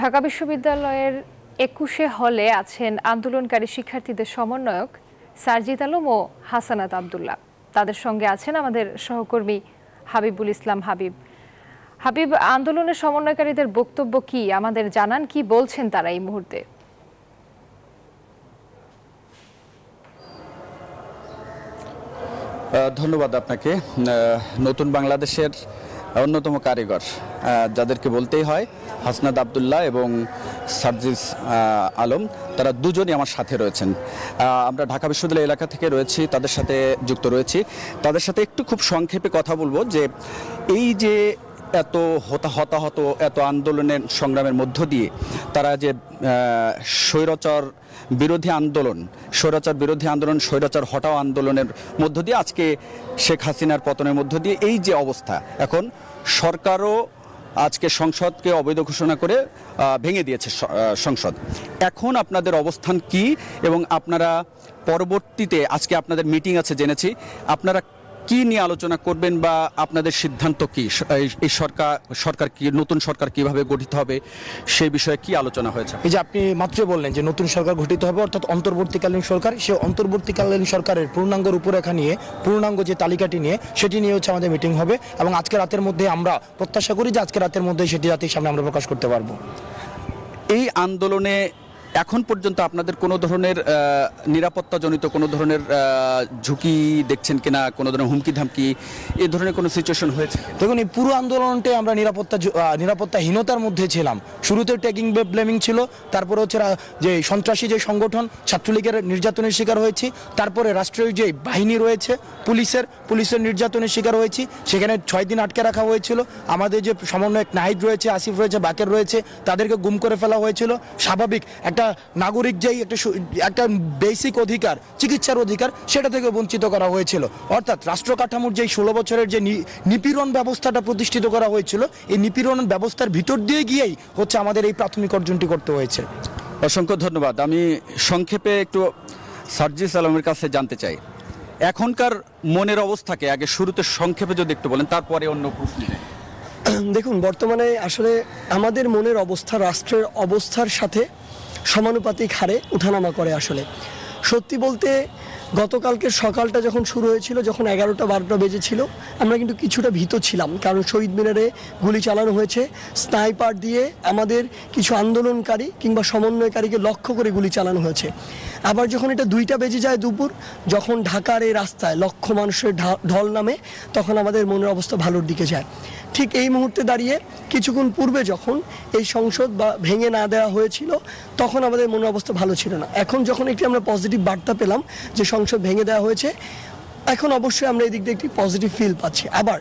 ঢাকা বিশ্ববিদ্যালয়ের একুশে হলে আছেন আন্দোলনকারী শিক্ষার্থীদের সমন্বয়ক সারজিদ আলম ও হাসানাত আবদুল্লাহ তাদের সঙ্গে আছেন আমাদের সহকর্মী হাবিবুল ইসলাম হাবিব হাবিব আন্দোলনের সমন্বয়কারীদের বক্তব্য কি আমাদের জানান কি বলছেন তারা এই মুহূর্তে ধন্যবাদ আপনাকে নতুন বাংলাদেশের অন্যতম কারিগর যাদেরকে বলতেই হয় হাসনাদ আবদুল্লাহ এবং সার্জিস আলম তারা দুজনই আমার সাথে রয়েছেন আমরা ঢাকা বিশ্ববিদ্যালয় এলাকা থেকে রয়েছি তাদের সাথে যুক্ত রয়েছি তাদের সাথে একটু খুব সংক্ষেপে কথা বলবো যে এই যে এত হতাহত এত আন্দোলনের সংগ্রামের মধ্য দিয়ে তারা যে স্বৈরাচার বিরোধী আন্দোলন স্বৈরাচার বিরোধী আন্দোলন স্বৈরাচার হটাও আন্দোলনের মধ্য দিয়ে আজকে শেখ হাসিনার পতনের মধ্য দিয়ে এই যে অবস্থা এখন সরকারও আজকে সংসদকে অবৈধ ঘোষণা করে ভেঙে দিয়েছে সংসদ এখন আপনাদের অবস্থান কি এবং আপনারা পরবর্তীতে আজকে আপনাদের মিটিং আছে জেনেছি আপনারা কি নিয়ে আলোচনা করবেন বা আপনাদের সিদ্ধান্ত কি এই সরকার সরকার কি নতুন সরকার কিভাবে গঠিত হবে সেই বিষয়ে কি আলোচনা হয়েছে এই যে আপনি মাত্র বললেন যে নতুন সরকার গঠিত হবে অর্থাৎ অন্তর্বর্তীকালীন সরকার সে অন্তর্বর্তীকালীন সরকারের পূর্ণাঙ্গ রূপরেখা নিয়ে পূর্ণাঙ্গ যে তালিকাটি নিয়ে সেটি নিয়ে হচ্ছে আমাদের মিটিং হবে এবং আজকে রাতের মধ্যে আমরা প্রত্যাশা করি যে আজকে রাতের মধ্যে সেটি জাতির সামনে আমরা প্রকাশ করতে পারবো এই আন্দোলনে এখন পর্যন্ত আপনাদের কোনো ধরনের নিরাপত্তাজনিত কোনো ধরনের ঝুঁকি দেখছেন কিনা কোনো ধরনের হুমকি ধামকি এ ধরনের কোনো সিচুয়েশন হয়েছে দেখুন এই পুরো আন্দোলনটি আমরা নিরাপত্তা নিরাপত্তাহীনতার মধ্যে ছিলাম শুরুতে ট্যাগিং ব্লেমিং ছিল তারপরে হচ্ছে যে সন্ত্রাসী যে সংগঠন ছাত্রলীগের নির্যাতনের শিকার হয়েছি তারপরে রাষ্ট্রীয় যে বাহিনী রয়েছে পুলিশের পুলিশের নির্যাতনের শিকার হয়েছি সেখানে ছয় দিন আটকে রাখা হয়েছিল আমাদের যে সমন্বয়ক নাহিদ রয়েছে আসিফ রয়েছে বাকের রয়েছে তাদেরকে গুম করে ফেলা হয়েছিল স্বাভাবিক একটা একটা নাগরিক যেই একটা একটা বেসিক অধিকার চিকিৎসার অধিকার সেটা থেকে বঞ্চিত করা হয়েছিল অর্থাৎ রাষ্ট্র কাঠামোর যেই ষোলো বছরের যে নিপীড়ন ব্যবস্থাটা প্রতিষ্ঠিত করা হয়েছিল এই নিপীড়ন ব্যবস্থার ভিতর দিয়ে গিয়েই হচ্ছে আমাদের এই প্রাথমিক অর্জনটি করতে হয়েছে অসংখ্য ধন্যবাদ আমি সংক্ষেপে একটু সার্জিস আলমের কাছে জানতে চাই এখনকার মনের অবস্থাকে আগে শুরুতে সংক্ষেপে যদি একটু বলেন তারপরে অন্য প্রশ্ন দেখুন বর্তমানে আসলে আমাদের মনের অবস্থা রাষ্ট্রের অবস্থার সাথে সমানুপাতিক হারে উঠানামা করে আসলে সত্যি বলতে গতকালকে সকালটা যখন শুরু হয়েছিল যখন এগারোটা বারোটা বেজেছিল আমরা কিন্তু কিছুটা ভীত ছিলাম কারণ শহীদ মিনারে গুলি চালানো হয়েছে স্নাইপার দিয়ে আমাদের কিছু আন্দোলনকারী কিংবা সমন্বয়কারীকে লক্ষ্য করে গুলি চালানো হয়েছে আবার যখন এটা দুইটা বেজে যায় দুপুর যখন ঢাকার এই রাস্তায় লক্ষ মানুষের ঢল নামে তখন আমাদের মনের অবস্থা ভালোর দিকে যায় ঠিক এই মুহূর্তে দাঁড়িয়ে কিছুক্ষণ পূর্বে যখন এই সংসদ বা ভেঙে না দেওয়া হয়েছিল তখন আমাদের মনের অবস্থা ভালো ছিল না এখন যখন একটি আমরা পজিটিভ পজিটিভ বার্তা পেলাম যে সংসদ ভেঙে দেওয়া হয়েছে এখন অবশ্যই আমরা এদিক দিয়ে একটি পজিটিভ ফিল পাচ্ছি আবার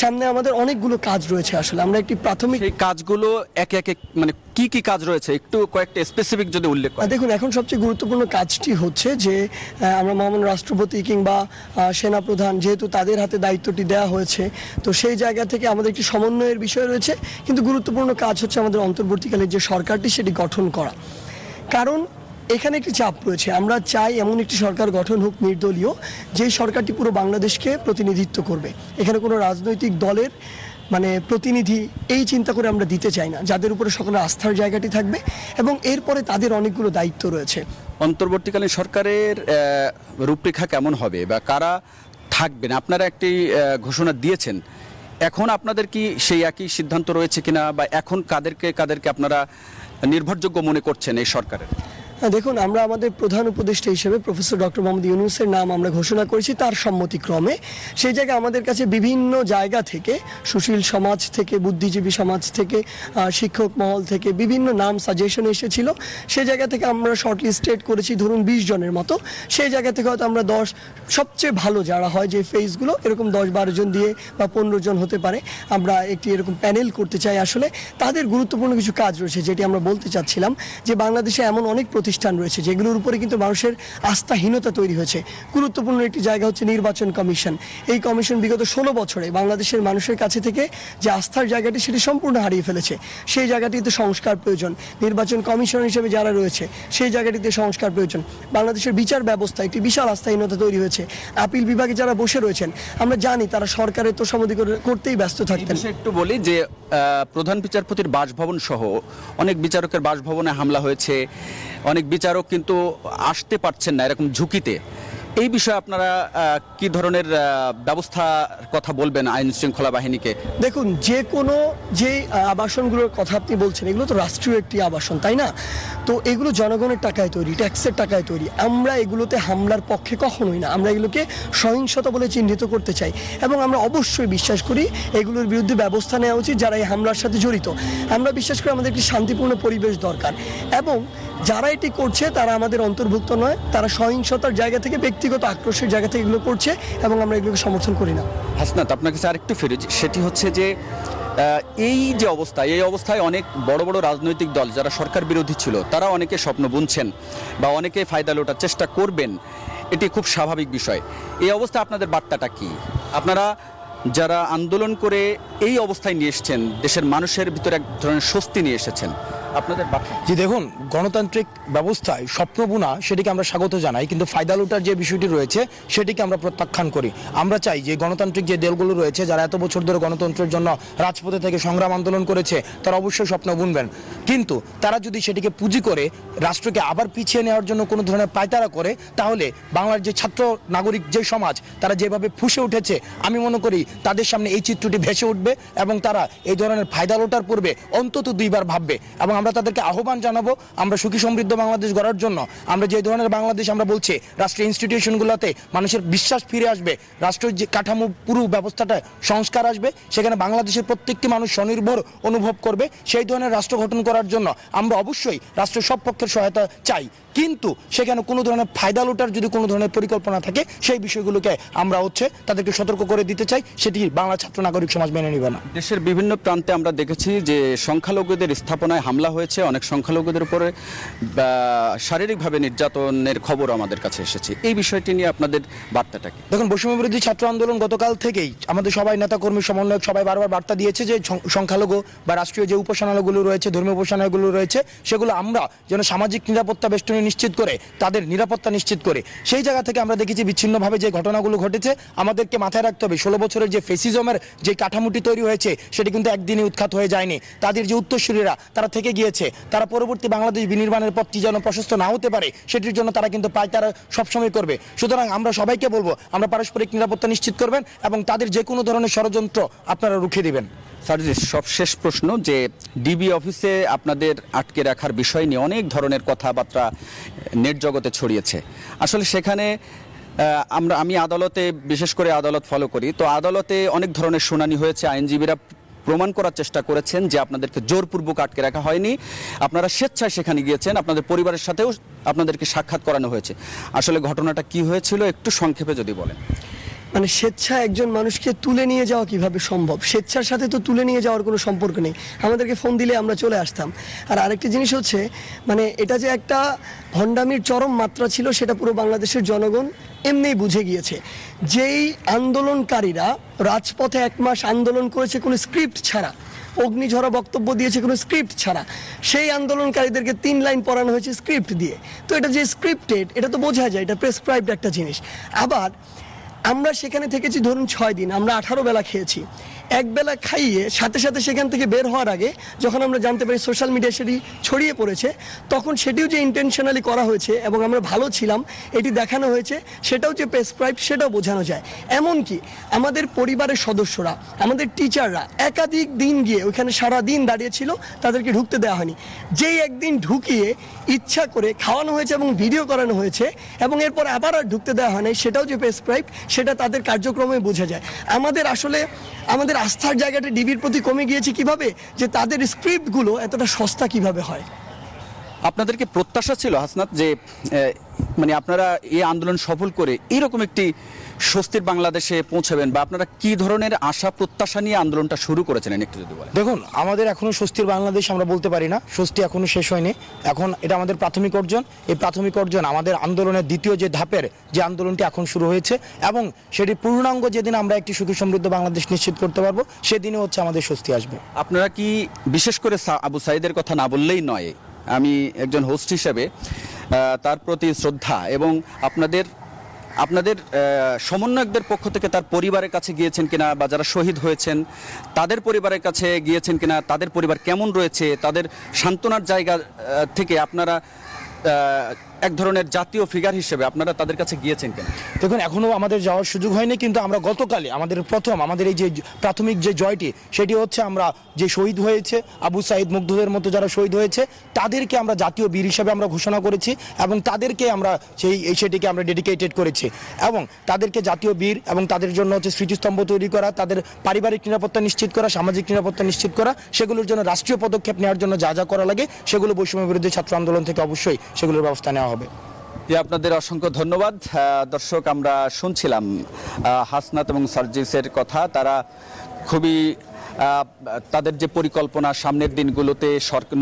সামনে আমাদের অনেকগুলো কাজ রয়েছে আসলে আমরা একটি প্রাথমিক কাজগুলো একে একে মানে কি কি কাজ রয়েছে একটু কয়েকটা স্পেসিফিক যদি উল্লেখ করেন দেখুন এখন সবচেয়ে গুরুত্বপূর্ণ কাজটি হচ্ছে যে আমরা মহামান্য রাষ্ট্রপতি কিংবা সেনাপ্রধান যেহেতু তাদের হাতে দায়িত্বটি দেওয়া হয়েছে তো সেই জায়গা থেকে আমাদের একটি সমন্বয়ের বিষয় রয়েছে কিন্তু গুরুত্বপূর্ণ কাজ হচ্ছে আমাদের অন্তর্বর্তীকালে যে সরকারটি সেটি গঠন করা কারণ এখানে একটি চাপ রয়েছে আমরা চাই এমন একটি সরকার গঠন হোক নির্দলীয় যে সরকারটি পুরো বাংলাদেশকে প্রতিনিধিত্ব করবে এখানে কোনো রাজনৈতিক দলের মানে প্রতিনিধি এই চিন্তা করে আমরা দিতে চাই না যাদের উপরে সকলের আস্থার জায়গাটি থাকবে এবং এরপরে তাদের অনেকগুলো দায়িত্ব রয়েছে অন্তর্বর্তীকালীন সরকারের রূপরেখা কেমন হবে বা কারা থাকবেন আপনারা একটি ঘোষণা দিয়েছেন এখন আপনাদের কি সেই একই সিদ্ধান্ত রয়েছে কিনা বা এখন কাদেরকে কাদেরকে আপনারা নির্ভরযোগ্য মনে করছেন এই সরকারের হ্যাঁ, দেখুন আমরা আমাদের প্রধান উপদেষ্টা হিসেবে প্রফেসর ডক্টর মোহাম্মদ ইউনুসের নাম আমরা ঘোষণা করেছি তার সম্মতিক্রমে সেই জায়গায় আমাদের কাছে বিভিন্ন জায়গা থেকে সুশীল সমাজ থেকে বুদ্ধিজীবী সমাজ থেকে শিক্ষক মহল থেকে বিভিন্ন নাম সাজেশন এসেছিল সেই জায়গা থেকে আমরা শর্টলিস্টেড করেছি ধরুন বিশ জনের মতো সেই জায়গা থেকে হয়তো আমরা দশ সবচেয়ে ভালো যারা হয় যে ফেসগুলো এরকম দশ বারো জন দিয়ে বা পনেরো জন হতে পারে আমরা একটি এরকম প্যানেল করতে চাই আসলে তাদের গুরুত্বপূর্ণ কিছু কাজ রয়েছে যেটি আমরা বলতে চাচ্ছিলাম যে বাংলাদেশে এমন অনেক প্রতি প্রতিষ্ঠান রয়েছে যেগুলোর উপরে কিন্তু মানুষের আস্থাহীনতা তৈরি হয়েছে গুরুত্বপূর্ণ একটি জায়গা হচ্ছে নির্বাচন কমিশন এই কমিশন বিগত ষোলো বছরে বাংলাদেশের মানুষের কাছে থেকে যে আস্থার জায়গাটি সেটি সম্পূর্ণ হারিয়ে ফেলেছে সেই জায়গাটিতে সংস্কার প্রয়োজন নির্বাচন কমিশন হিসেবে যারা রয়েছে সেই জায়গাটিতে সংস্কার প্রয়োজন বাংলাদেশের বিচার ব্যবস্থা একটি বিশাল আস্থাহীনতা তৈরি হয়েছে আপিল বিভাগে যারা বসে রয়েছেন আমরা জানি তারা সরকারের তো তোষামদি করতেই ব্যস্ত থাকতেন একটু বলি যে প্রধান বিচারপতির বাসভবন সহ অনেক বিচারকের বাসভবনে হামলা হয়েছে অনেক বিচারক কিন্তু আসতে পারছেন না এরকম ঝুঁকিতে এই বিষয়ে আপনারা কি ধরনের ব্যবস্থা কথা বলবেন আইন শৃঙ্খলা বাহিনীকে দেখুন যে কোনো যে আবাসনগুলোর কথা আপনি বলছেন এগুলো তো রাষ্ট্রীয় একটি আবাসন তাই না তো এগুলো জনগণের টাকায় তৈরি ট্যাক্সের টাকায় তৈরি আমরা এগুলোতে হামলার পক্ষে কখনোই না আমরা এগুলোকে সহিংসতা বলে চিহ্নিত করতে চাই এবং আমরা অবশ্যই বিশ্বাস করি এগুলোর বিরুদ্ধে ব্যবস্থা নেওয়া উচিত যারা এই হামলার সাথে জড়িত আমরা বিশ্বাস করি আমাদের একটি শান্তিপূর্ণ পরিবেশ দরকার এবং যারা এটি করছে তারা আমাদের অন্তর্ভুক্ত নয় তারা সহিংসতার জায়গা থেকে ব্যক্তিগত আক্রোশের জায়গা থেকে এগুলো করছে এবং আমরা এগুলোকে সমর্থন করি না হাসনাত আপনার কাছে আরেকটু ফিরে সেটি হচ্ছে যে এই যে অবস্থা এই অবস্থায় অনেক বড় বড় রাজনৈতিক দল যারা সরকার বিরোধী ছিল তারা অনেকে স্বপ্ন বুনছেন বা অনেকে ফায়দা লোটার চেষ্টা করবেন এটি খুব স্বাভাবিক বিষয় এই অবস্থা আপনাদের বার্তাটা কি আপনারা যারা আন্দোলন করে এই অবস্থায় নিয়ে এসছেন দেশের মানুষের ভিতরে এক ধরনের স্বস্তি নিয়ে এসেছেন আপনাদের জি দেখুন গণতান্ত্রিক ব্যবস্থায় বোনা সেটিকে আমরা স্বাগত জানাই কিন্তু ফায়দা লুটার যে বিষয়টি রয়েছে সেটিকে আমরা প্রত্যাখ্যান করি আমরা চাই যে গণতান্ত্রিক যে দলগুলো রয়েছে যারা এত বছর ধরে গণতন্ত্রের জন্য রাজপথে থেকে সংগ্রাম আন্দোলন করেছে তারা অবশ্যই স্বপ্ন বুনবেন কিন্তু তারা যদি সেটিকে পুঁজি করে রাষ্ট্রকে আবার পিছিয়ে নেওয়ার জন্য কোনো ধরনের পায়তারা করে তাহলে বাংলার যে ছাত্র নাগরিক যে সমাজ তারা যেভাবে ফুসে উঠেছে আমি মনে করি তাদের সামনে এই চিত্রটি ভেসে উঠবে এবং তারা এই ধরনের ফায়দা লোটার পূর্বে অন্তত দুইবার ভাববে এবং আমরা তাদেরকে আহ্বান জানাবো আমরা সুখী সমৃদ্ধ বাংলাদেশ গড়ার জন্য আমরা যে ধরনের বাংলাদেশ আমরা বলছি রাষ্ট্রের ইনস্টিটিউশনগুলোতে মানুষের বিশ্বাস ফিরে আসবে রাষ্ট্রের যে কাঠামো পুরো ব্যবস্থাটা সংস্কার আসবে সেখানে বাংলাদেশের প্রত্যেকটি মানুষ স্বনির্ভর অনুভব করবে সেই ধরনের রাষ্ট্র গঠন করার জন্য আমরা অবশ্যই রাষ্ট্র সব পক্ষের সহায়তা চাই কিন্তু সেখানে কোনো ধরনের ফায়দা লোটার যদি কোনো ধরনের পরিকল্পনা থাকে সেই বিষয়গুলোকে আমরা হচ্ছে তাদেরকে সতর্ক করে দিতে চাই সেটি বাংলা ছাত্র নাগরিক সমাজ মেনে নিবে না দেশের বিভিন্ন প্রান্তে আমরা দেখেছি যে সংখ্যালঘুদের স্থাপনায় হামলা হয়েছে অনেক সংখ্যালঘুদের উপরে শারীরিকভাবে নির্যাতনের খবর আমাদের কাছে এসেছে এই বিষয়টি নিয়ে আপনাদের বার্তাটা কি দেখুন বৈষম্য বিরোধী ছাত্র আন্দোলন গতকাল থেকেই আমাদের সবাই নেতাকর্মী সমন্বয়ক সবাই বারবার বার্তা দিয়েছে যে সংখ্যালঘু বা রাষ্ট্রীয় যে উপাসনালয়গুলো রয়েছে ধর্মীয় উপাসনালয়গুলো রয়েছে সেগুলো আমরা যেন সামাজিক নিরাপত্তা বেষ্টনী নিশ্চিত করে তাদের নিরাপত্তা নিশ্চিত করে সেই জায়গা থেকে আমরা দেখেছি বিচ্ছিন্নভাবে যে ঘটনাগুলো ঘটেছে আমাদেরকে মাথায় রাখতে হবে ষোলো বছরের যে ফেসিজমের যে কাঠামোটি তৈরি হয়েছে সেটি কিন্তু একদিনে উৎখাত হয়ে যায়নি তাদের যে উত্তরসূরীরা তারা থেকে গিয়েছে তারা পরবর্তী বাংলাদেশ বিনির্মাণের পথটি যেন প্রশস্ত না হতে পারে সেটির জন্য তারা কিন্তু প্রায় তারা সবসময় করবে সুতরাং আমরা সবাইকে বলবো আমরা পারস্পরিক নিরাপত্তা নিশ্চিত করবেন এবং তাদের যে কোনো ধরনের ষড়যন্ত্র আপনারা রুখে দিবেন সার্জিস সবশেষ প্রশ্ন যে ডিবি অফিসে আপনাদের আটকে রাখার বিষয় নিয়ে অনেক ধরনের কথাবার্তা নেট জগতে ছড়িয়েছে আসলে সেখানে আমরা আমি আদালতে বিশেষ করে আদালত ফলো করি তো আদালতে অনেক ধরনের শুনানি হয়েছে আইনজীবীরা প্রমাণ করার চেষ্টা করেছেন যে আপনাদেরকে জোরপূর্বক আটকে রাখা হয়নি আপনারা স্বেচ্ছায় সেখানে গিয়েছেন আপনাদের পরিবারের সাথেও আপনাদেরকে সাক্ষাৎ করানো হয়েছে আসলে ঘটনাটা কি হয়েছিল একটু সংক্ষেপে যদি বলেন মানে স্বেচ্ছা একজন মানুষকে তুলে নিয়ে যাওয়া কিভাবে সম্ভব স্বেচ্ছার সাথে তো তুলে নিয়ে যাওয়ার কোনো সম্পর্ক নেই আমাদেরকে ফোন দিলে আমরা চলে আসতাম আর আরেকটি জিনিস হচ্ছে মানে এটা যে একটা ভণ্ডামির চরম মাত্রা ছিল সেটা পুরো বাংলাদেশের জনগণ এমনিই বুঝে গিয়েছে যেই আন্দোলনকারীরা রাজপথে এক মাস আন্দোলন করেছে কোনো স্ক্রিপ্ট ছাড়া অগ্নিঝরা বক্তব্য দিয়েছে কোনো স্ক্রিপ্ট ছাড়া সেই আন্দোলনকারীদেরকে তিন লাইন পড়ানো হয়েছে স্ক্রিপ্ট দিয়ে তো এটা যে স্ক্রিপ্টেড এটা তো বোঝা যায় এটা প্রেসক্রাইবড একটা জিনিস আবার আমরা সেখানে থেকেছি ধরুন ছয় দিন আমরা আঠারো বেলা খেয়েছি একবেলা খাইয়ে সাথে সাথে সেখান থেকে বের হওয়ার আগে যখন আমরা জানতে পারি সোশ্যাল মিডিয়া সেটি ছড়িয়ে পড়েছে তখন সেটিও যে ইন্টেনশনালি করা হয়েছে এবং আমরা ভালো ছিলাম এটি দেখানো হয়েছে সেটাও যে প্রেসক্রাইব সেটাও বোঝানো যায় এমনকি আমাদের পরিবারের সদস্যরা আমাদের টিচাররা একাধিক দিন গিয়ে ওইখানে সারা দিন দাঁড়িয়েছিল তাদেরকে ঢুকতে দেওয়া হয়নি যেই একদিন ঢুকিয়ে ইচ্ছা করে খাওয়ানো হয়েছে এবং ভিডিও করানো হয়েছে এবং এরপর আবার আর ঢুকতে দেওয়া হয় নাই সেটাও যে প্রেসক্রাইব সেটা তাদের কার্যক্রমে বোঝা যায় আমাদের আসলে আমাদের আস্থার জায়গাটা ডিবির প্রতি কমে গিয়েছে কিভাবে যে তাদের স্ক্রিপ্টগুলো এতটা সস্তা কিভাবে হয় আপনাদেরকে প্রত্যাশা ছিল হাসনাত যে মানে আপনারা এই আন্দোলন সফল করে এরকম একটি স্বস্তির বাংলাদেশে পৌঁছাবেন বা আপনারা কি ধরনের আশা প্রত্যাশা নিয়ে আন্দোলনটা শুরু করেছিলেন একটু যদি বলেন দেখুন আমাদের এখনো স্বস্তির বাংলাদেশ আমরা বলতে পারি না স্বস্তি এখনো শেষ হয়নি এখন এটা আমাদের প্রাথমিক অর্জন এই প্রাথমিক অর্জন আমাদের আন্দোলনের দ্বিতীয় যে ধাপের যে আন্দোলনটি এখন শুরু হয়েছে এবং সেটি পূর্ণাঙ্গ যেদিন আমরা একটি সুখী সমৃদ্ধ বাংলাদেশ নিশ্চিত করতে পারবো সেদিনে হচ্ছে আমাদের স্বস্তি আসবে আপনারা কি বিশেষ করে আবু সাইদের কথা না বললেই নয় আমি একজন হোস্ট হিসেবে তার প্রতি শ্রদ্ধা এবং আপনাদের আপনাদের সমন্বয়কদের পক্ষ থেকে তার পরিবারের কাছে গিয়েছেন কিনা বা যারা শহীদ হয়েছেন তাদের পরিবারের কাছে গিয়েছেন কিনা তাদের পরিবার কেমন রয়েছে তাদের সান্ত্বনার জায়গা থেকে আপনারা এক ধরনের জাতীয় ফিগার হিসেবে আপনারা তাদের কাছে গিয়েছেন কেন দেখুন এখনও আমাদের যাওয়ার সুযোগ হয়নি কিন্তু আমরা গতকালে আমাদের প্রথম আমাদের এই যে প্রাথমিক যে জয়টি সেটি হচ্ছে আমরা যে শহীদ হয়েছে আবু সাইদ মুগ্ধদের মতো যারা শহীদ হয়েছে তাদেরকে আমরা জাতীয় বীর হিসাবে আমরা ঘোষণা করেছি এবং তাদেরকে আমরা সেই সেটিকে আমরা ডেডিকেটেড করেছি এবং তাদেরকে জাতীয় বীর এবং তাদের জন্য হচ্ছে স্মৃতিস্তম্ভ তৈরি করা তাদের পারিবারিক নিরাপত্তা নিশ্চিত করা সামাজিক নিরাপত্তা নিশ্চিত করা সেগুলোর জন্য রাষ্ট্রীয় পদক্ষেপ নেওয়ার জন্য যা যা করা লাগে সেগুলো বৈষম্য বিরোধী ছাত্র আন্দোলন থেকে অবশ্যই সেগুলোর ব্যবস্থা নেওয়া হবে জি আপনাদের অসংখ্য ধন্যবাদ দর্শক আমরা শুনছিলাম হাসনাত এবং সার্জিসের কথা তারা খুবই তাদের যে পরিকল্পনা সামনের দিনগুলোতে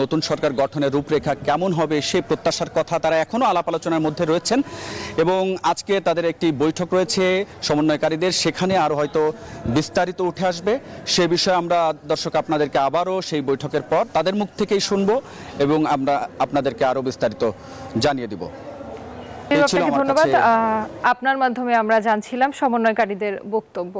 নতুন সরকার গঠনের রূপরেখা কেমন হবে সে প্রত্যাশার কথা তারা এখনও আলাপ আলোচনার মধ্যে রয়েছেন এবং আজকে তাদের একটি বৈঠক রয়েছে সমন্বয়কারীদের সেখানে আরও হয়তো বিস্তারিত উঠে আসবে সে বিষয়ে আমরা দর্শক আপনাদেরকে আবারও সেই বৈঠকের পর তাদের মুখ থেকেই শুনবো এবং আমরা আপনাদেরকে আরও বিস্তারিত জানিয়ে দিব ধন্যবাদ আপনার মাধ্যমে আমরা জানছিলাম সমন্বয়কারীদের বক্তব্য